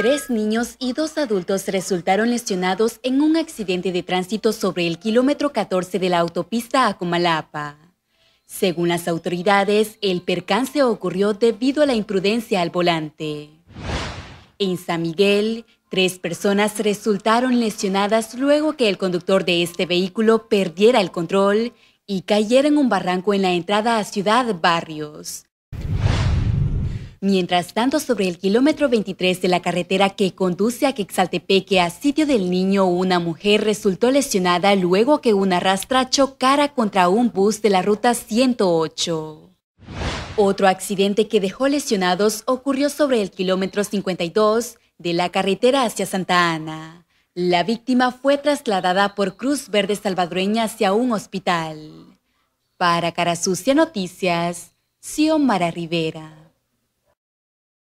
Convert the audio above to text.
Tres niños y dos adultos resultaron lesionados en un accidente de tránsito sobre el kilómetro 14 de la autopista Acomalapa. Según las autoridades, el percance ocurrió debido a la imprudencia al volante. En San Miguel, tres personas resultaron lesionadas luego que el conductor de este vehículo perdiera el control y cayera en un barranco en la entrada a Ciudad Barrios. Mientras tanto, sobre el kilómetro 23 de la carretera que conduce a Quexaltepeque a sitio del niño, una mujer resultó lesionada luego que una rastra chocara contra un bus de la ruta 108. Otro accidente que dejó lesionados ocurrió sobre el kilómetro 52 de la carretera hacia Santa Ana. La víctima fue trasladada por Cruz Verde Salvadoreña hacia un hospital. Para Sucia Noticias, Xiomara Rivera.